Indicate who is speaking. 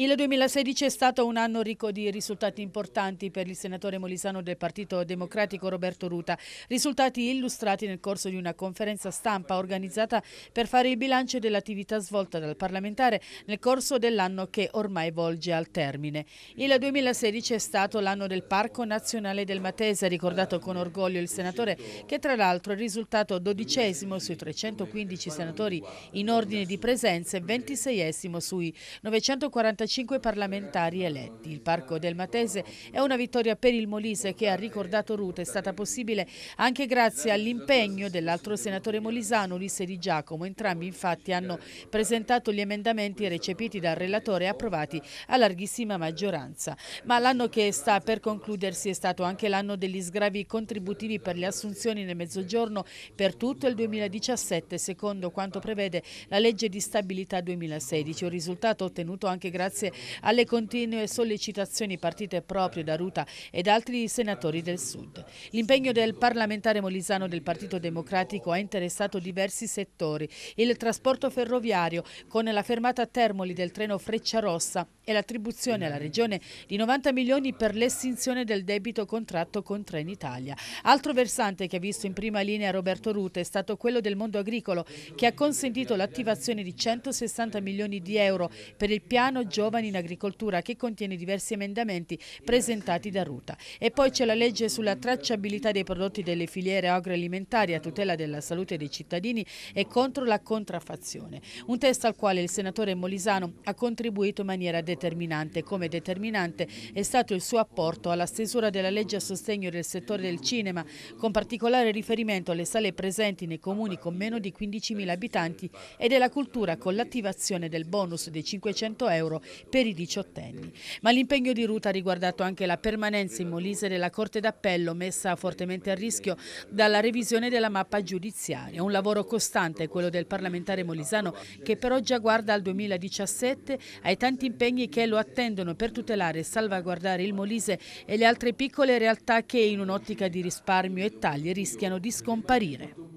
Speaker 1: Il 2016 è stato un anno ricco di risultati importanti per il senatore molisano del Partito Democratico Roberto Ruta, risultati illustrati nel corso di una conferenza stampa organizzata per fare il bilancio dell'attività svolta dal parlamentare nel corso dell'anno che ormai volge al termine. Il 2016 è stato l'anno del Parco Nazionale del Matese, ha ricordato con orgoglio il senatore, che tra l'altro è risultato dodicesimo sui 315 senatori in ordine di presenza e ventiseiesimo sui 945 35 parlamentari eletti. Il Parco del Matese è una vittoria per il Molise che, ha ricordato Ruta, è stata possibile anche grazie all'impegno dell'altro senatore molisano Ulisse Di Giacomo. Entrambi infatti hanno presentato gli emendamenti recepiti dal relatore e approvati a larghissima maggioranza. Ma l'anno che sta per concludersi è stato anche l'anno degli sgravi contributivi per le assunzioni nel Mezzogiorno per tutto il 2017 secondo quanto prevede la legge di stabilità 2016. Un risultato ottenuto anche grazie grazie alle continue sollecitazioni partite proprio da Ruta ed altri senatori del Sud. L'impegno del parlamentare molisano del Partito Democratico ha interessato diversi settori, il trasporto ferroviario con la fermata a Termoli del treno Freccia Rossa e l'attribuzione alla Regione di 90 milioni per l'estinzione del debito contratto con Trenitalia. Altro versante che ha visto in prima linea Roberto Ruta è stato quello del mondo agricolo che ha consentito l'attivazione di 160 milioni di euro per il piano giorno giovani in agricoltura che contiene diversi emendamenti presentati da Ruta. E poi c'è la legge sulla tracciabilità dei prodotti delle filiere agroalimentari a tutela della salute dei cittadini e contro la contraffazione. Un testo al quale il senatore Molisano ha contribuito in maniera determinante. Come determinante è stato il suo apporto alla stesura della legge a sostegno del settore del cinema, con particolare riferimento alle sale presenti nei comuni con meno di 15.000 abitanti e della cultura con l'attivazione del bonus dei 500 euro per i diciottenni. Ma l'impegno di Ruta ha riguardato anche la permanenza in Molise della Corte d'Appello messa fortemente a rischio dalla revisione della mappa giudiziaria. Un lavoro costante è quello del parlamentare molisano che però già guarda al 2017 ai tanti impegni che lo attendono per tutelare e salvaguardare il Molise e le altre piccole realtà che in un'ottica di risparmio e tagli rischiano di scomparire.